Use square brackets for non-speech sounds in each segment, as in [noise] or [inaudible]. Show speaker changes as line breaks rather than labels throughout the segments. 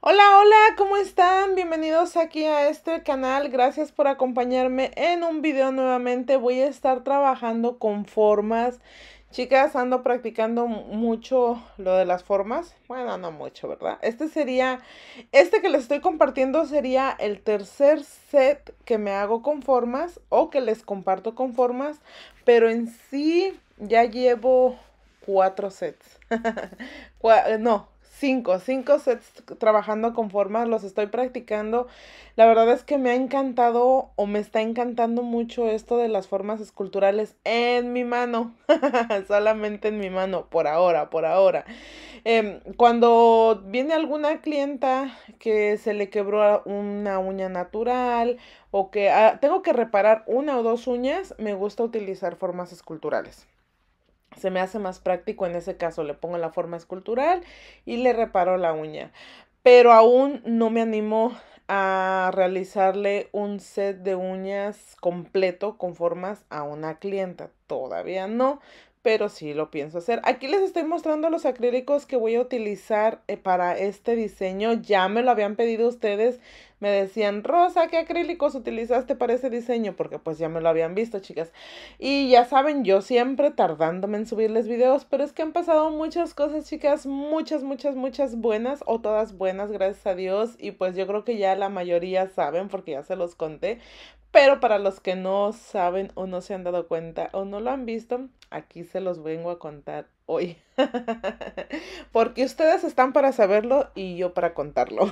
Hola, hola, ¿cómo están? Bienvenidos aquí a este canal. Gracias por acompañarme en un video nuevamente. Voy a estar trabajando con formas. Chicas, ando practicando mucho lo de las formas. Bueno, no mucho, ¿verdad? Este sería, este que les estoy compartiendo sería el tercer set que me hago con formas o que les comparto con formas, pero en sí ya llevo cuatro sets. [laughs] no, cinco, cinco sets trabajando con formas, los estoy practicando. La verdad es que me ha encantado o me está encantando mucho esto de las formas esculturales en mi mano, [laughs] solamente en mi mano, por ahora, por ahora. Em, cuando viene alguna clienta que se le quebró una uña natural o que ah, tengo que reparar una o dos uñas, me gusta utilizar formas esculturales se me hace más práctico en ese caso. Le pongo la forma escultural y le reparo la uña. Pero aún no me animo a realizarle un set de uñas completo con formas a una clienta. Todavía no, pero sí lo pienso hacer. Aquí les estoy mostrando los acrílicos que voy a utilizar eh, para este diseño. Ya me lo habían pedido ustedes me decían, Rosa, ¿qué acrílicos utilizaste para ese diseño? Porque pues ya me lo habían visto, chicas. Y ya saben, yo siempre tardándome en subirles videos, pero es que han pasado muchas cosas, chicas, muchas, muchas, muchas buenas o todas buenas, gracias a Dios. Y pues yo creo que ya la mayoría saben porque ya se los conté. Pero para los que no saben o no se han dado cuenta o no lo han visto, aquí se los vengo a contar hoy. [laughs] Porque ustedes están para saberlo y yo para contarlo.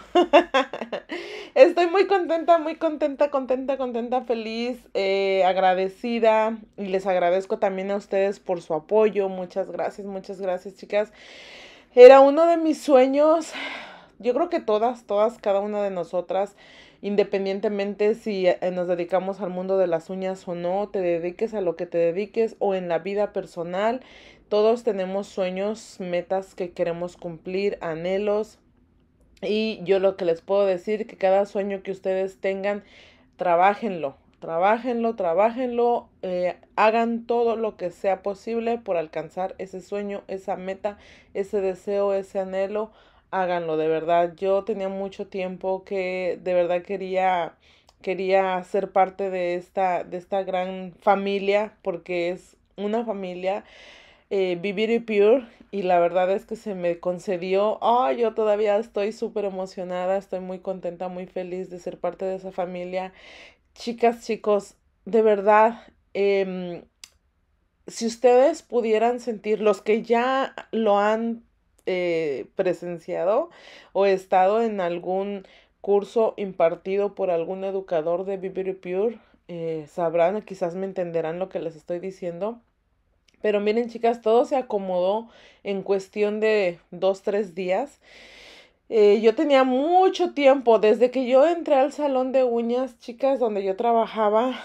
[laughs] Estoy muy contenta, muy contenta, contenta, contenta, feliz, eh, agradecida. Y les agradezco también a ustedes por su apoyo. Muchas gracias, muchas gracias, chicas. Era uno de mis sueños. Yo creo que todas, todas, cada una de nosotras independientemente si eh, eh, nos dedicamos al mundo de las uñas o no, te dediques a lo que te dediques o en la vida personal, todos tenemos sueños, metas que queremos cumplir, anhelos. Y yo lo que les puedo decir, que cada sueño que ustedes tengan, trabajenlo, trabajenlo, trabajenlo, eh, hagan todo lo que sea posible por alcanzar ese sueño, esa meta, ese deseo, ese anhelo háganlo, de verdad. Yo tenía mucho tiempo que de verdad quería quería ser parte de esta de esta gran familia porque es una familia eh, Vivir y Pure y la verdad es que se me concedió, oh, yo todavía estoy súper emocionada, estoy muy contenta, muy feliz de ser parte de esa familia. Chicas, chicos, de verdad, em, si ustedes pudieran sentir, los que ya lo han eh, presenciado o estado en algún curso impartido por algún educador de Beauty Pure, eh, sabrán, quizás me entenderán lo que les estoy diciendo. Pero miren, chicas, todo se acomodó en cuestión de dos, tres días. Eh, yo tenía mucho tiempo, desde que yo entré al salón de uñas, chicas, donde yo trabajaba,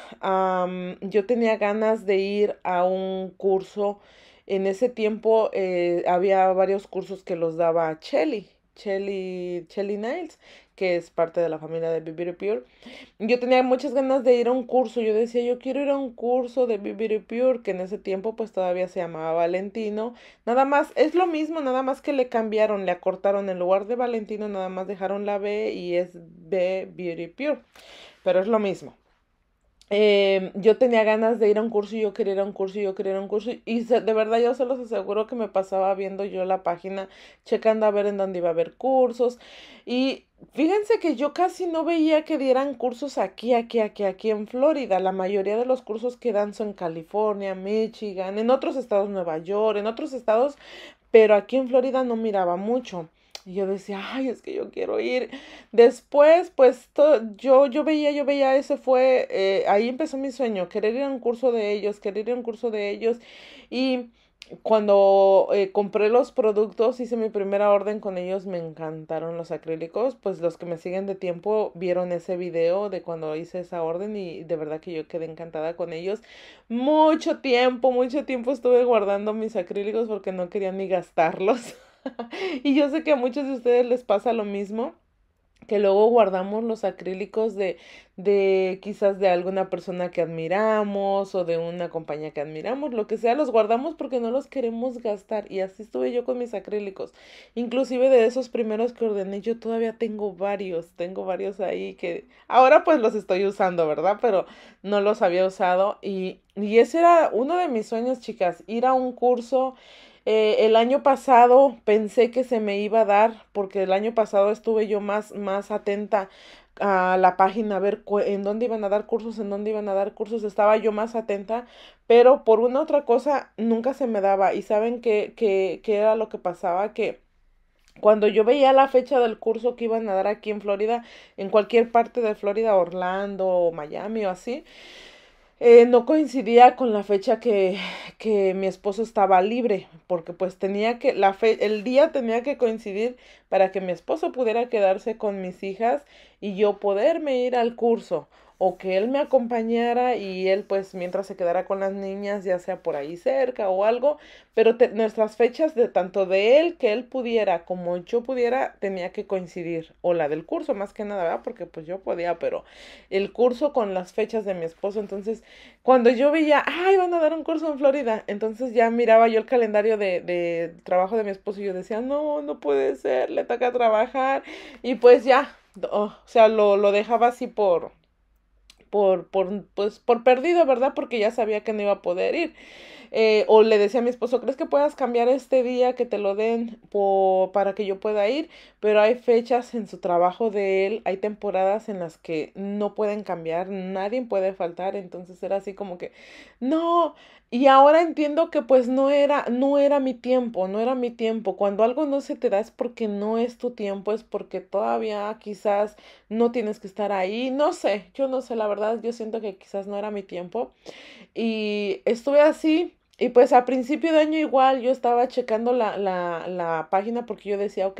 yo tenía ganas de ir a un curso en ese tiempo eh, había varios cursos que los daba Chelly, Chelly, Chelly Niles, que es parte de la familia de Beauty Pure. Yo tenía muchas ganas de ir a un curso. Yo decía, yo quiero ir a un curso de Beauty Pure, que en ese tiempo pues todavía se llamaba Valentino. Nada más, es lo mismo, nada más que le cambiaron, le acortaron en lugar de Valentino, nada más dejaron la B y es B Beauty Pure. Pero es lo mismo. Em, yo tenía ganas de ir a un curso y yo quería ir a un curso y yo quería ir a un curso. Y de verdad yo se los aseguro que me pasaba viendo yo la página, checando a ver en dónde iba a haber cursos. Y fíjense que yo casi no veía que dieran cursos aquí, aquí, aquí, aquí en Florida. La mayoría de los cursos que dan son en California, Michigan, en otros estados, Nueva York, en otros estados, pero aquí en Florida no miraba mucho. Y yo decía, ay, es que yo quiero ir. Después, pues yo, yo veía, yo veía, ese fue, eh, ahí empezó mi sueño, querer ir a un curso de ellos, querer ir a un curso de ellos. Y cuando eh, compré los productos, hice mi primera orden con ellos, me encantaron los acrílicos. Pues los que me siguen de tiempo vieron ese video de cuando hice esa orden y de verdad que yo quedé encantada con ellos. Mucho tiempo, mucho tiempo estuve guardando mis acrílicos porque no quería ni gastarlos. [laughs] [laughs] y yo sé que a muchos de ustedes les pasa lo mismo que luego guardamos los acrílicos de, de quizás de alguna persona que admiramos o de una compañía que admiramos, lo que sea, los guardamos porque no los queremos gastar. Y así estuve yo con mis acrílicos. Inclusive de esos primeros que ordené, yo todavía tengo varios, tengo varios ahí que ahora pues los estoy usando, ¿verdad? Pero no los había usado. Y, y ese era uno de mis sueños, chicas, ir a un curso eh, el año pasado pensé que se me iba a dar, porque el año pasado estuve yo más, más atenta a la página, a ver en dónde iban a dar cursos, en dónde iban a dar cursos, estaba yo más atenta, pero por una otra cosa nunca se me daba. Y saben que qué, qué era lo que pasaba, que cuando yo veía la fecha del curso que iban a dar aquí en Florida, en cualquier parte de Florida, Orlando o Miami o así, eh, no coincidía con la fecha que, que, mi esposo estaba libre, porque pues tenía que, la fe, el día tenía que coincidir para que mi esposo pudiera quedarse con mis hijas y yo poderme ir al curso o que él me acompañara y él pues mientras se quedara con las niñas, ya sea por ahí cerca o algo, pero nuestras fechas de tanto de él que él pudiera como yo pudiera tenía que coincidir, o la del curso más que nada, ¿verdad? Porque pues yo podía, pero el curso con las fechas de mi esposo, entonces cuando yo veía, ay, van a dar un curso en Florida, entonces ya miraba yo el calendario de, trabajo de mi esposo y yo decía, no, no puede ser, le toca trabajar y pues ya, o sea, lo dejaba así por por, por, pues, por perdido, ¿verdad? Porque ya sabía que no iba a poder ir. Eh, o le decía a mi esposo, ¿crees que puedas cambiar este día que te lo den para que yo pueda ir? Pero hay fechas en su trabajo de él, hay temporadas en las que no pueden cambiar, nadie puede faltar, entonces era así como que, no, y ahora entiendo que pues no era, no era mi tiempo, no era mi tiempo. Cuando algo no se te da es porque no es tu tiempo, es porque todavía quizás no tienes que estar ahí. No sé, yo no sé, la verdad, yo siento que quizás no era mi tiempo. Y estuve así y pues a principio de año igual yo estaba checando la, la, la, página porque yo decía, ok,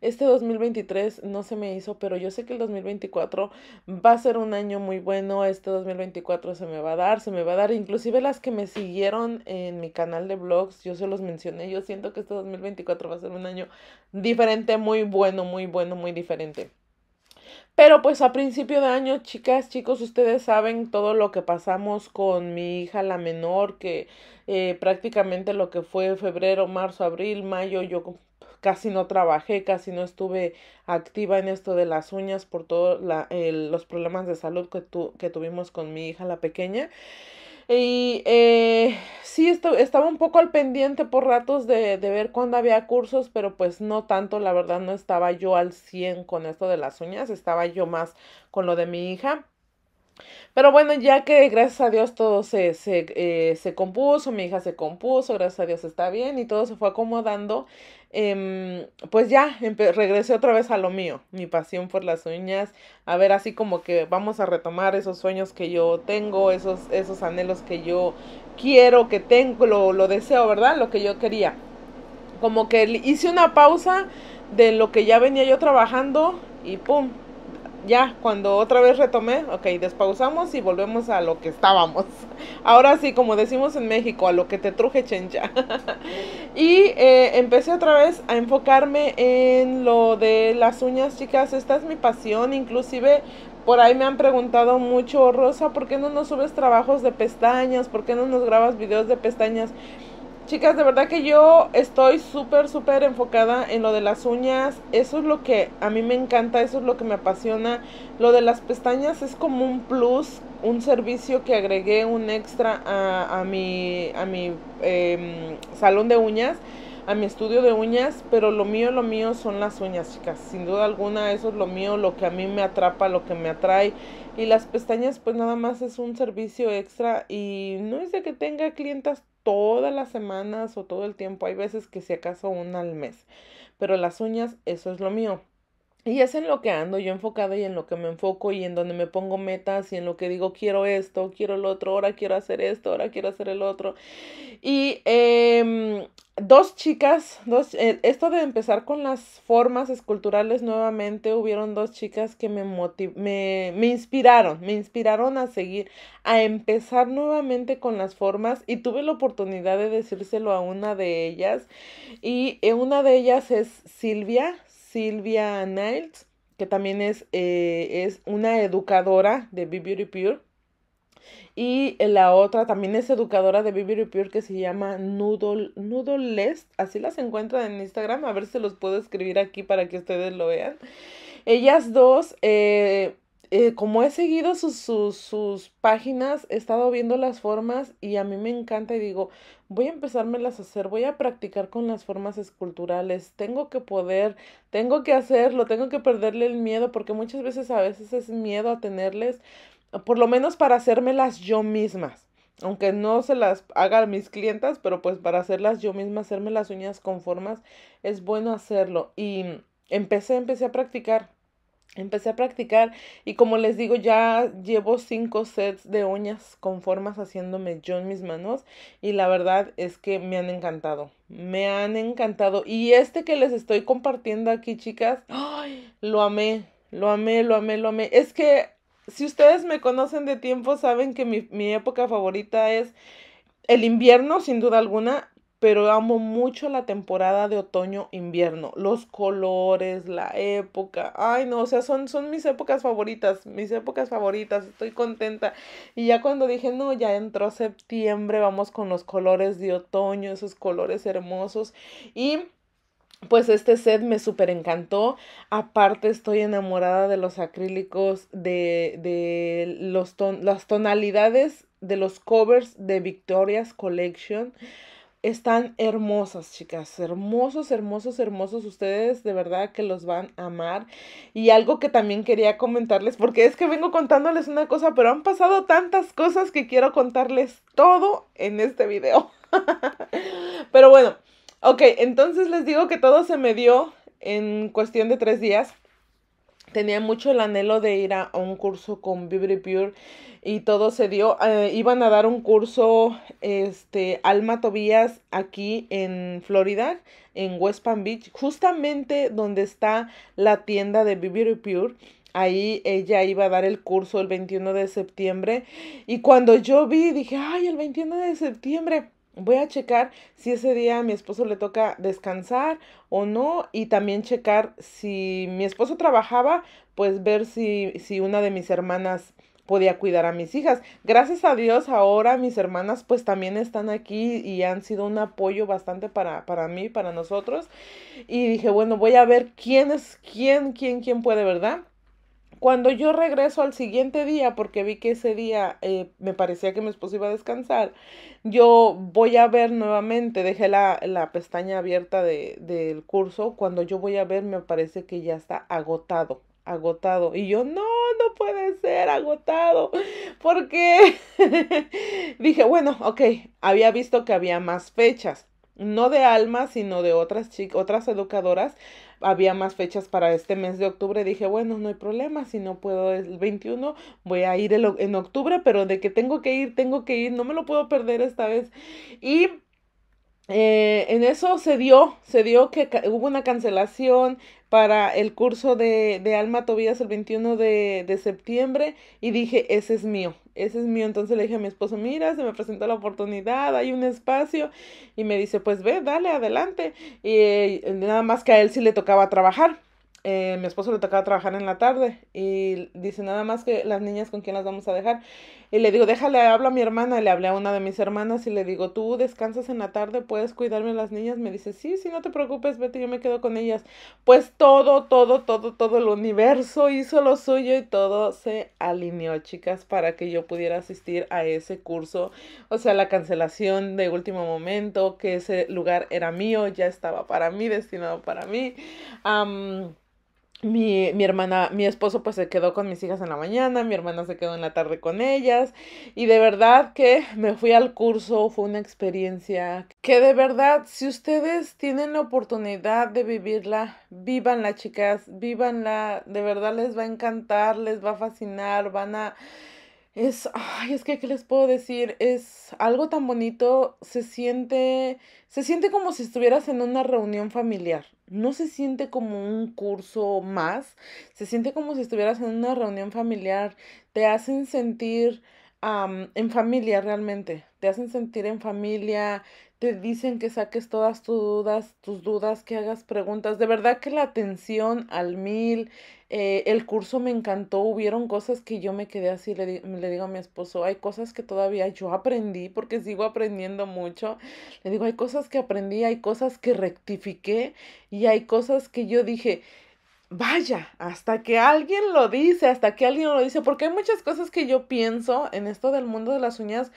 este 2023 no se me hizo, pero yo sé que el 2024 va a ser un año muy bueno, este 2024 se me va a dar, se me va a dar. Inclusive las que me siguieron en mi canal de blogs, yo se los mencioné, yo siento que este 2024 va a ser un año diferente, muy bueno, muy bueno, muy diferente. Pero pues a principio de año, chicas, chicos, ustedes saben todo lo que pasamos con mi hija la menor, que eh, prácticamente lo que fue febrero, marzo, abril, mayo, yo casi no trabajé, casi no estuve activa en esto de las uñas por todos los problemas de salud que, tu, que tuvimos con mi hija la pequeña. Y eh, sí, estaba un poco al pendiente por ratos de, de ver cuándo había cursos, pero pues no tanto, la verdad no estaba yo al 100 con esto de las uñas, estaba yo más con lo de mi hija. Pero bueno, ya que gracias a Dios todo eh, se, compuso, mi hija se compuso, gracias a Dios está bien y todo se fue acomodando, em, pues ya regresé otra vez a lo mío, mi pasión por las uñas, a ver así como que vamos a retomar esos sueños que yo tengo, esos, esos anhelos que yo quiero, que tengo, lo, lo deseo, ¿verdad? Lo que yo quería. Como que hice una pausa de lo que ya venía yo trabajando y ¡pum! ya, cuando otra vez retomé, ok, despausamos y volvemos a lo que estábamos. Ahora sí, como decimos en México, a lo que te truje chencha. [laughs] y eh, empecé otra vez a enfocarme en lo de las uñas, chicas. Esta es mi pasión, inclusive por ahí me han preguntado mucho, Rosa, ¿por qué no nos subes trabajos de pestañas? ¿Por qué no nos grabas videos de pestañas? Chicas, de verdad que yo estoy súper, súper enfocada en lo de las uñas. Eso es lo que a mí me encanta, eso es lo que me apasiona. Lo de las pestañas es como un plus, un servicio que agregué, un extra a, mi, a mi em, salón de uñas, a mi estudio de uñas. Pero lo mío, lo mío son las uñas, chicas. Sin duda alguna, eso es lo mío, lo que a mí me atrapa, lo que me atrae. Y las pestañas, pues nada más es un servicio extra y no es de que tenga clientas todas las semanas o todo el tiempo. Hay veces que si acaso una al mes. Pero las uñas, eso es lo mío. Y es en lo que ando yo enfocada y en lo que me enfoco y en donde me pongo metas y en lo que digo quiero esto, quiero el otro, ahora quiero hacer esto, ahora quiero hacer el otro. Y em, dos chicas, eh, esto de empezar con las formas esculturales nuevamente, hubieron dos chicas que me, me, inspiraron, me inspiraron a seguir, a empezar nuevamente con las formas y tuve la oportunidad de decírselo a una de ellas y eh, una de ellas es Silvia, Silvia Niles, que también es, eh, es una educadora de Be Beauty Pure. Y eh, la otra también es educadora de Beauty Pure que se llama Noodle, Noodle Así las encuentran en Instagram. A ver si los puedo escribir aquí para que ustedes lo vean. Ellas dos eh, eh, como he seguido sus, páginas, he estado viendo las formas y a mí me encanta y digo, voy a empezármelas a hacer, voy a practicar con las formas esculturales, tengo que poder, tengo que hacerlo, tengo que perderle el miedo, porque muchas veces a veces es miedo a tenerles, por lo menos para hacérmelas yo mismas aunque no se las haga a mis clientas, pero pues para hacerlas yo misma, hacerme las uñas con formas, es bueno hacerlo. Y empecé, empecé a practicar. Empecé a practicar y como les digo, ya llevo cinco sets de uñas con formas haciéndome yo en mis manos y la verdad es que me han encantado, me han encantado. Y este que les estoy compartiendo aquí, chicas, lo amé, lo amé, lo amé, lo amé. Es que si ustedes me conocen de tiempo, saben que mi, mi época favorita es el invierno, sin duda alguna, pero amo mucho la temporada de otoño-invierno, los colores, la época, ay no, o sea, son, son mis épocas favoritas, mis épocas favoritas, estoy contenta. Y ya cuando dije, no, ya entró septiembre, vamos con los colores de otoño, esos colores hermosos. Y pues este set me súper encantó. Aparte estoy enamorada de los acrílicos, de, de los las tonalidades de los covers de Victoria's Collection. Están hermosas, chicas, hermosos, hermosos, hermosos. Ustedes de verdad que los van a amar. Y algo que también quería comentarles, porque es que vengo contándoles una cosa, pero han pasado tantas cosas que quiero contarles todo en este video. [laughs] pero bueno, ok, entonces les digo que todo se me dio en cuestión de tres días tenía mucho el anhelo de ir a, un curso con Beauty Pure y todo se dio. Eh, iban a dar un curso este, Alma Tobías aquí en Florida, en West Palm Beach, justamente donde está la tienda de Beauty Pure. Ahí ella iba a dar el curso el 21 de septiembre y cuando yo vi dije, ay, el 21 de septiembre Voy a checar si ese día a mi esposo le toca descansar o no y también checar si mi esposo trabajaba, pues ver si, si una de mis hermanas podía cuidar a mis hijas. Gracias a Dios ahora mis hermanas pues también están aquí y han sido un apoyo bastante para, para mí, para nosotros. Y dije, bueno, voy a ver quién es, quién, quién, quién puede, ¿verdad? Cuando yo regreso al siguiente día, porque vi que ese día eh, me parecía que mi esposo iba a descansar, yo voy a ver nuevamente, dejé la, pestaña abierta del curso, cuando yo voy a ver me parece que ya está agotado agotado. Y yo, no, no puede ser agotado. [laughs] Porque [laughs] dije, bueno, ok, había visto que había más fechas no de Alma, sino de otras chicas, otras educadoras. Había más fechas para este mes de octubre. Dije, bueno, no hay problema, si no puedo el 21, voy a ir en octubre, pero de que tengo que ir, tengo que ir, no me lo puedo perder esta vez. Y eh, en eso se dio, se dio que hubo una cancelación para el curso de, Alma Tobías el 21 de, de septiembre y dije, ese es mío ese es mío. Entonces le dije a mi esposo, mira, se me presenta la oportunidad, hay un espacio. Y me dice, pues ve, dale, adelante. Y eh, nada más que a él sí le tocaba trabajar. Eh, mi esposo le tocaba trabajar en la tarde y dice nada más que las niñas con quién las vamos a dejar. Y le digo, déjale, hablo a mi hermana. le hablé a una de mis hermanas y le digo, tú descansas en la tarde, puedes cuidarme a las niñas. Me dice, sí, sí, no te preocupes, vete, yo me quedo con ellas. Pues todo, todo, todo, todo el universo hizo lo suyo y todo se alineó, chicas, para que yo pudiera asistir a ese curso. O sea, la cancelación de último momento, que ese lugar era mío, ya estaba para mí, destinado para mí mi, mi, hermana, mi esposo pues se quedó con mis hijas en la mañana, mi hermana se quedó en la tarde con ellas y de verdad que me fui al curso, fue una experiencia que de verdad si ustedes tienen la oportunidad de vivirla, vívanla chicas, vívanla, de verdad les va a encantar, les va a fascinar, van a es, ay, es que, ¿qué les puedo decir? Es algo tan bonito, se siente, se siente como si estuvieras en una reunión familiar, no se siente como un curso más, se siente como si estuvieras en una reunión familiar, te hacen sentir en familia realmente. Te hacen sentir en familia, te dicen que saques todas tus dudas, tus dudas, que hagas preguntas. De verdad que la atención al mil, eh, el curso me encantó. Hubieron cosas que yo me quedé así, le, le digo a mi esposo, hay cosas que todavía yo aprendí porque sigo aprendiendo mucho. Le digo, hay cosas que aprendí, hay cosas que rectifiqué y hay cosas que yo dije, vaya, hasta que alguien lo dice, hasta que alguien lo dice, porque hay muchas cosas que yo pienso en esto del mundo de las uñas,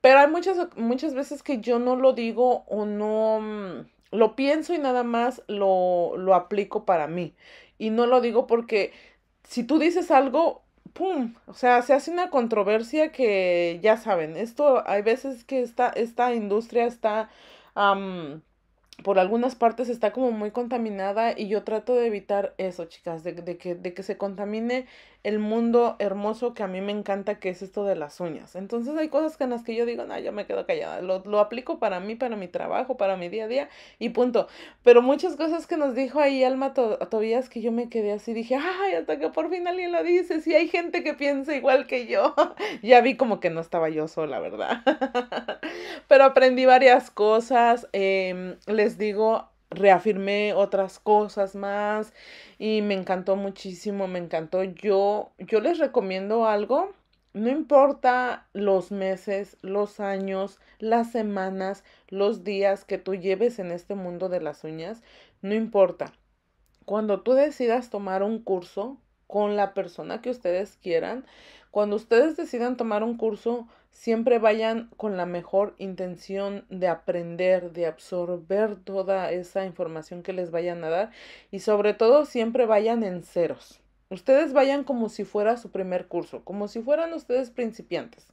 pero hay muchas, muchas veces que yo no lo digo o no mm, lo pienso y nada más lo, aplico para mí. Y no lo digo porque si tú dices algo, ¡pum! O sea, se hace una controversia que ya saben, esto hay veces que esta, esta industria está por algunas partes está como muy contaminada y yo trato de evitar eso, chicas, de, que, de que se contamine el mundo hermoso que a mí me encanta, que es esto de las uñas. Entonces hay cosas en las que yo digo, no, yo me quedo callada, lo, aplico para mí, para mi trabajo, para mi día a día y punto. Pero muchas cosas que nos dijo ahí Alma to Tobías que yo me quedé así, dije, ay, hasta que por fin alguien lo dice, si hay gente que piensa igual que yo, [laughs] ya vi como que no estaba yo sola, ¿verdad? [laughs] Pero aprendí varias cosas, em, les digo, reafirmé otras cosas más y me encantó muchísimo, me encantó. Yo, yo les recomiendo algo, no importa los meses, los años, las semanas, los días que tú lleves en este mundo de las uñas, no importa. Cuando tú decidas tomar un curso con la persona que ustedes quieran, cuando ustedes decidan tomar un curso, siempre vayan con la mejor intención de aprender, de absorber toda esa información que les vayan a dar y sobre todo siempre vayan en ceros. Ustedes vayan como si fuera su primer curso, como si fueran ustedes principiantes.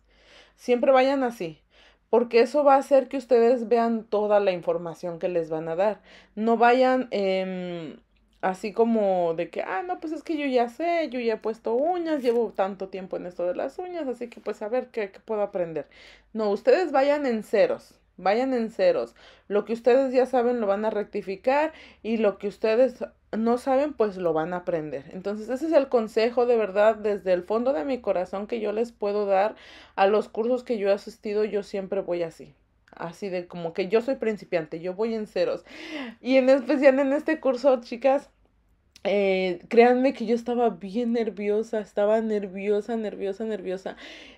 Siempre vayan así, porque eso va a hacer que ustedes vean toda la información que les van a dar. No vayan... Em, así como de que, ah, no, pues es que yo ya sé, yo ya he puesto uñas, llevo tanto tiempo en esto de las uñas, así que pues a ver qué, puedo aprender. No, ustedes vayan en ceros, vayan en ceros. Lo que ustedes ya saben lo van a rectificar y lo que ustedes no saben pues lo van a aprender. Entonces ese es el consejo de verdad desde el fondo de mi corazón que yo les puedo dar a los cursos que yo he asistido, yo siempre voy así así de como que yo soy principiante, yo voy en ceros. Y en especial en este curso, chicas, eh, créanme que yo estaba bien nerviosa, estaba nerviosa, nerviosa, nerviosa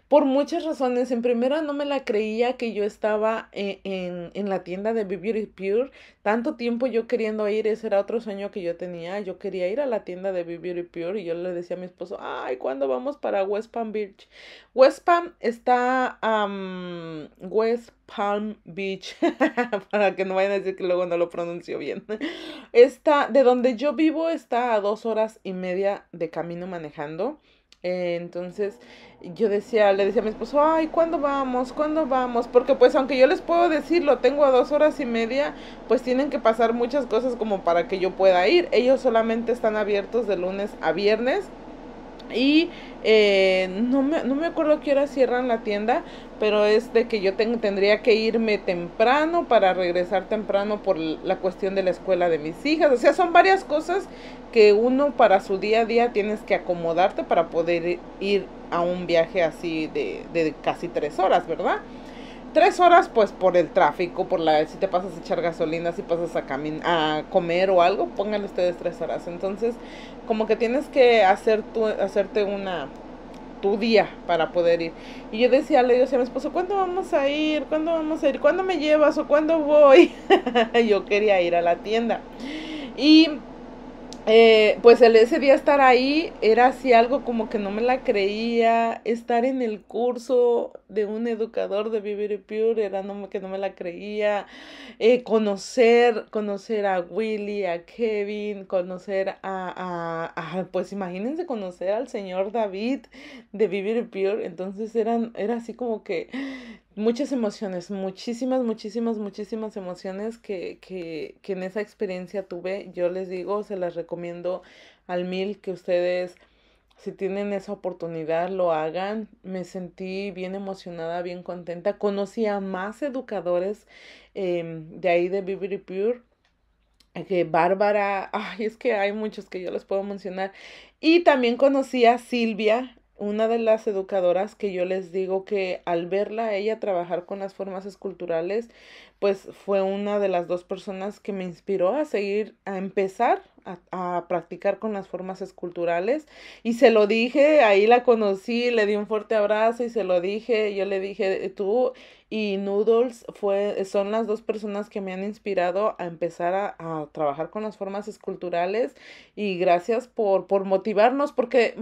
por muchas razones. En primera, no me la creía que yo estaba e-, en, la tienda de Be Beauty Pure. Tanto tiempo yo queriendo ir, ese era otro sueño que yo tenía. Yo quería ir a la tienda de Be Beauty Pure y yo le decía a mi esposo, ay, ¿cuándo vamos para West Palm Beach? West Palm está, um, West Palm Beach, [laughs] para que no vayan a decir que luego no lo pronuncio bien. Está, de donde yo vivo está a dos horas y media de camino manejando. Eh, entonces yo decía, le decía a mi esposo, ay, ¿cuándo vamos? ¿Cuándo vamos? Porque pues aunque yo les puedo Decirlo, tengo a dos horas y media, pues tienen que pasar muchas cosas como para que yo pueda ir. Ellos solamente están abiertos de lunes a viernes y eh, no, me, no me acuerdo qué hora cierran la tienda, pero es de que yo tendría que irme temprano para regresar temprano por la cuestión de la escuela de mis hijas. O sea, son varias cosas que uno para su día a día tienes que acomodarte para poder ir a un viaje así de, de casi tres horas, ¿verdad? tres horas pues por el tráfico, por la si te pasas a echar gasolina, si pasas a a comer o algo, pongan ustedes tres horas. Entonces, como que tienes que hacer tu, hacerte una tu día para poder ir. Y yo decía, le decía a mi esposo, ¿cuándo vamos a ir? ¿Cuándo vamos a ir? ¿Cuándo me llevas o cuándo voy? [laughs] yo quería ir a la tienda. Y eh, pues el, ese día estar ahí era así algo como que no me la creía. Estar en el curso de un educador de Vivir Pure era no, que no me la creía. Eh, conocer, conocer a Willy, a Kevin, conocer a, pues imagínense conocer al señor David de Vivir Pure. Entonces era así como que muchas emociones, muchísimas, muchísimas, muchísimas emociones que, que, en esa experiencia tuve. Yo les digo, se las recomiendo al mil que ustedes, si tienen esa oportunidad, lo hagan. Me sentí bien emocionada, bien contenta. Conocí a más educadores em, de ahí de vivir Pure que Bárbara, ay, es que hay muchos que yo les puedo mencionar. Y también conocí a Silvia, una de las educadoras que yo les digo que al verla ella trabajar con las formas esculturales, pues fue una de las dos personas que me inspiró a seguir, a empezar a, practicar con las formas esculturales. Y se lo dije, ahí la conocí, le di un fuerte abrazo y se lo dije, yo le dije, tú y Noodles fue, son las dos personas que me han inspirado a empezar a, trabajar con las formas esculturales y gracias por, por motivarnos porque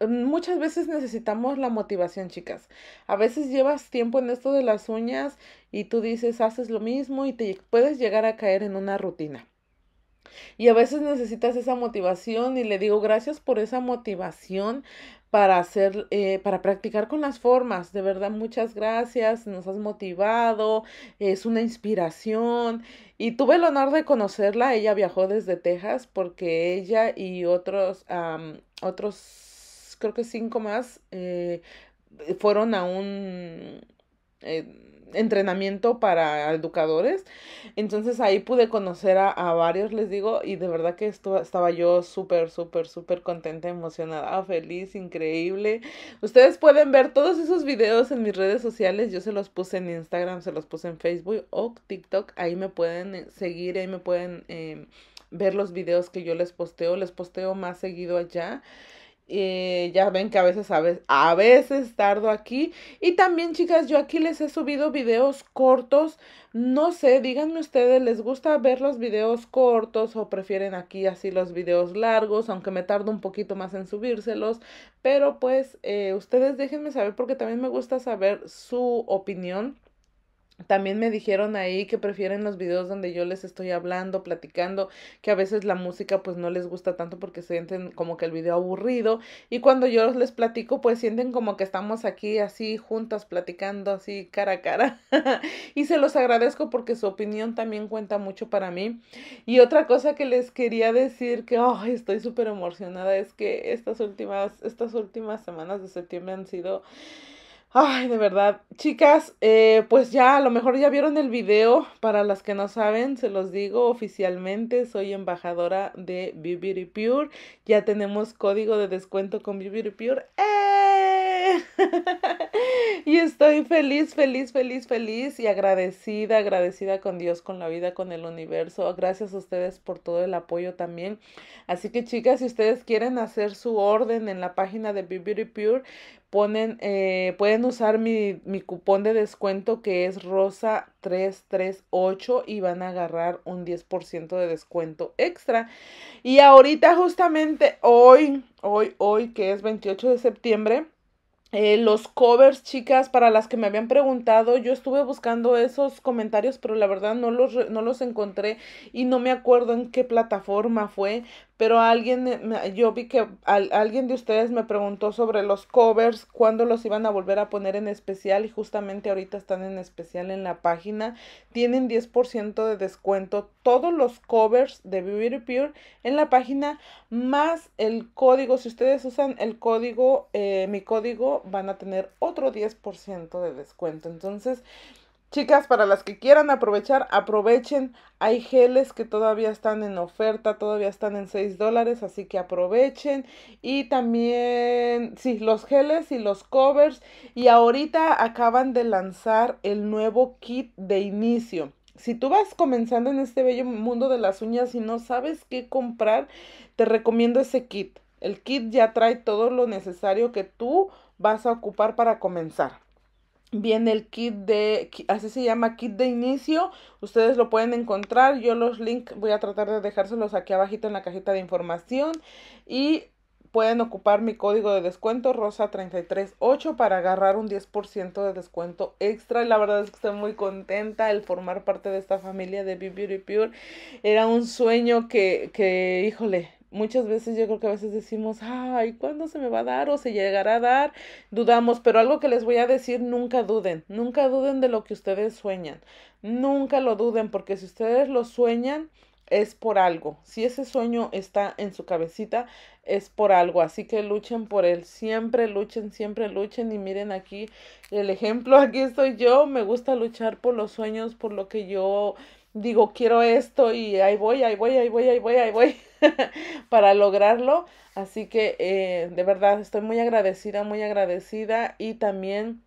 Mm, muchas veces necesitamos la motivación, chicas. A veces llevas tiempo en esto de las uñas y tú dices, haces lo mismo y te puedes llegar a caer en una rutina. Y a veces necesitas esa motivación y le digo gracias por esa motivación para hacer, eh, para practicar con las formas. De verdad, muchas gracias, nos has motivado, es una inspiración. Y tuve el honor de conocerla, ella viajó desde Texas porque ella y otros, otros creo que cinco más, eh, fueron a un eh, entrenamiento para educadores. Entonces ahí pude conocer a, varios, les digo, y de verdad que estaba yo súper, súper, súper contenta, emocionada, feliz, increíble. Ustedes pueden ver todos esos videos en mis redes sociales. Yo se los puse en Instagram, se los puse en Facebook o TikTok. Ahí me pueden eh, seguir, ahí me pueden... Em, ver los videos que yo les posteo, les posteo más seguido allá. Eh, ya ven que a veces, a veces, a veces tardo aquí. Y también, chicas, yo aquí les he subido videos cortos. No sé, díganme ustedes, ¿les gusta ver los videos cortos o prefieren aquí así los videos largos? Aunque me tardo un poquito más en subírselos. Pero pues, eh, ustedes déjenme saber porque también me gusta saber su opinión también me dijeron ahí que prefieren los videos donde yo les estoy hablando, platicando, que a veces la música pues no les gusta tanto porque sienten como que el video aburrido y cuando yo les platico pues sienten como que estamos aquí así juntas platicando así cara a cara [laughs] y se los agradezco porque su opinión también cuenta mucho para mí. Y otra cosa que les quería decir que estoy súper emocionada es que estas últimas, estas últimas semanas de septiembre han sido... Ay, de verdad. Chicas, eh, pues ya a lo mejor ya vieron el video. Para las que no saben, se los digo oficialmente, soy embajadora de Beauty Pure. Ya tenemos código de descuento con Beauty Pure. ¡Eh! [laughs] y estoy feliz, feliz, feliz, feliz y agradecida, agradecida con Dios, con la vida, con el universo. Gracias a ustedes por todo el apoyo también. Así que chicas, si ustedes quieren hacer su orden en la página de Beauty Pure, eh, pueden usar mi, cupón de descuento que es rosa338 y van a agarrar un 10% de descuento extra. Y ahorita justamente hoy, hoy, hoy que es 28 de septiembre, eh, los covers, chicas, para las que me habían preguntado, yo estuve buscando esos comentarios, pero la verdad no los, no los encontré y no me acuerdo en qué plataforma fue, pero alguien, yo vi que alguien de ustedes me preguntó sobre los covers, cuándo los iban a volver a poner en especial y justamente ahorita están en especial en la página. Tienen 10% de descuento todos los covers de Beauty Pure en la página, más el código. Si ustedes usan el código, eh, mi código, van a tener otro 10% de descuento. Entonces, Chicas, para las que quieran aprovechar, aprovechen. Hay geles que todavía están en oferta, todavía están en 6 dólares, así que aprovechen. Y también, sí, los geles y los covers. Y ahorita acaban de lanzar el nuevo kit de inicio. Si tú vas comenzando en este bello mundo de las uñas y no sabes qué comprar, te recomiendo ese kit. El kit ya trae todo lo necesario que tú vas a ocupar para comenzar viene el kit de, así se llama, kit de inicio. Ustedes lo pueden encontrar. Yo los links voy a tratar de dejárselos aquí abajito en la cajita de información. Y pueden ocupar mi código de descuento rosa338 para agarrar un 10% de descuento extra. Y la verdad es que estoy muy contenta el formar parte de esta familia de Be Beauty Pure. Era un sueño que, que híjole, muchas veces yo creo que a veces decimos, ay, ¿cuándo se me va a dar o se llegará a dar? Dudamos, pero algo que les voy a decir, nunca duden, nunca duden de lo que ustedes sueñan, nunca lo duden, porque si ustedes lo sueñan, es por algo. Si ese sueño está en su cabecita, es por algo. Así que luchen por él. Siempre luchen, siempre luchen. Y miren aquí el ejemplo. [laughs] Aquí estoy yo. Me gusta luchar por los sueños, por lo que yo digo, quiero esto. Y ahí voy, ahí voy, ahí voy, ahí voy, ahí voy. [laughs] para lograrlo. Así que eh, de verdad estoy muy agradecida, muy agradecida y también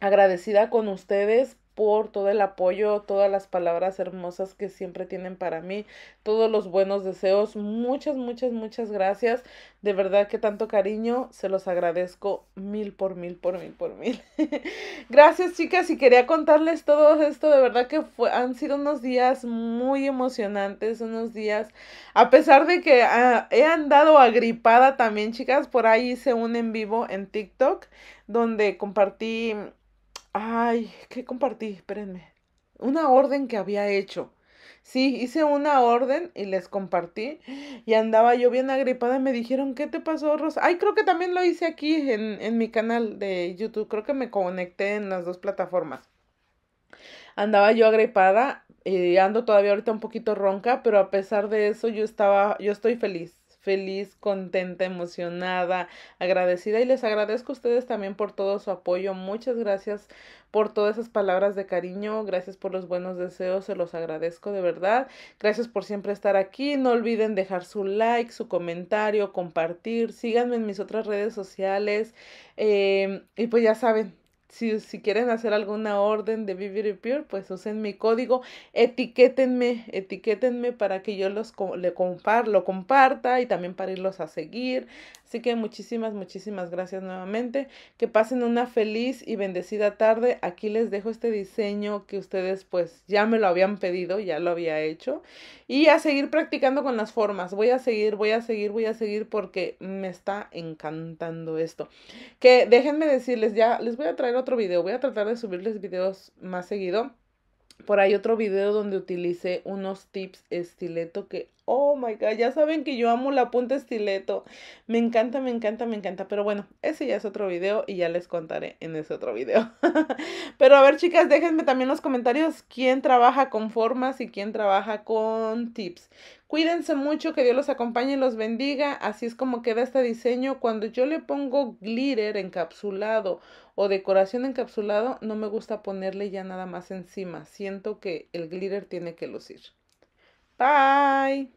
agradecida con ustedes por todo el apoyo, todas las palabras hermosas que siempre tienen para mí, todos los buenos deseos. Muchas, muchas, muchas gracias. De verdad que tanto cariño, se los agradezco mil por mil, por mil, por mil. [laughs] gracias chicas y quería contarles todo esto. De verdad que han sido unos días muy emocionantes, unos días, a pesar de que ah, he andado agripada también chicas, por ahí hice un en vivo en TikTok donde compartí Ay, ¿qué compartí? Espérenme. Una orden que había hecho. Sí, hice una orden y les compartí. Y andaba yo bien agripada. me dijeron, ¿qué te pasó, Rosa? Ay, creo que también lo hice aquí en, en mi canal de YouTube. Creo que me conecté en las dos plataformas. Andaba yo agripada. Y ando todavía ahorita un poquito ronca. Pero a pesar de eso, yo estaba, yo estoy feliz feliz, contenta, emocionada, agradecida y les agradezco a ustedes también por todo su apoyo. Muchas gracias por todas esas palabras de cariño, gracias por los buenos deseos, se los agradezco de verdad. Gracias por siempre estar aquí. No olviden dejar su like, su comentario, compartir. Síganme en mis otras redes sociales em, y pues ya saben, si, si quieren hacer alguna orden de y Pure, pues usen mi código, etiquétenme, etiquétenme para que yo los le compar, lo comparta y también para irlos a seguir, Así que muchísimas, muchísimas gracias nuevamente. Que pasen una feliz y bendecida tarde. Aquí les dejo este diseño que ustedes pues ya me lo habían pedido, ya lo había hecho. Y a seguir practicando con las formas. Voy a seguir, voy a seguir, voy a seguir porque me está encantando esto. Que déjenme decirles, ya les voy a traer otro video. Voy a tratar de subirles videos más seguido. Por ahí otro video donde utilicé unos tips estileto que Oh my god, ya saben que yo amo la punta estileto. Me encanta, me encanta, me encanta. Pero bueno, ese ya es otro video y ya les contaré en ese otro video. [laughs] Pero a ver, chicas, déjenme también los comentarios quién trabaja con formas y quién trabaja con tips. Cuídense mucho, que Dios los acompañe y los bendiga. Así es como queda este diseño. Cuando yo le pongo glitter encapsulado o decoración encapsulado, no me gusta ponerle ya nada más encima. Siento que el glitter tiene que lucir. Bye.